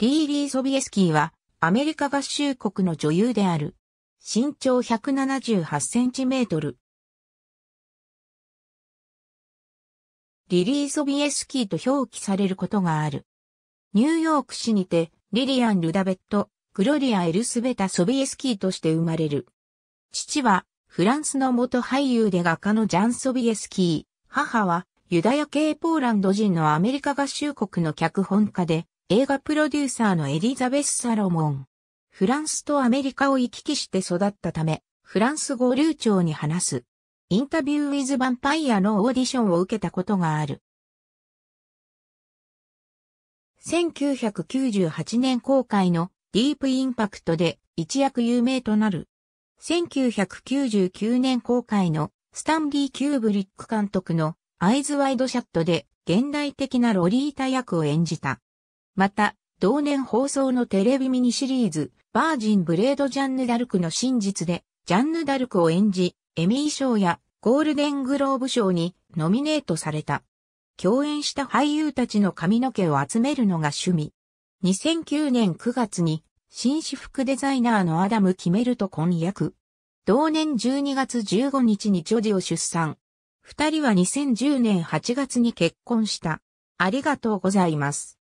リー・リー・ソビエスキーは、アメリカ合衆国の女優である。身長178センチメートル。リリー・ソビエスキーと表記されることがある。ニューヨーク市にて、リリアン・ルダベット、グロリア・エルスベタ・ソビエスキーとして生まれる。父は、フランスの元俳優で画家のジャン・ソビエスキー。母は、ユダヤ系ポーランド人のアメリカ合衆国の脚本家で、映画プロデューサーのエリザベス・サロモン。フランスとアメリカを行き来して育ったため、フランス語流暢に話す。インタビュー・ウィズ・ヴァンパイアのオーディションを受けたことがある。1998年公開のディープインパクトで一躍有名となる。1999年公開のスタンリー・キューブリック監督のアイズ・ワイド・シャットで現代的なロリータ役を演じた。また、同年放送のテレビミニシリーズ、バージンブレードジャンヌ・ダルクの真実で、ジャンヌ・ダルクを演じ、エミー賞やゴールデングローブ賞にノミネートされた。共演した俳優たちの髪の毛を集めるのが趣味。2009年9月に紳士服デザイナーのアダム・キメルと婚約。同年12月15日にジョジを出産。二人は2010年8月に結婚した。ありがとうございます。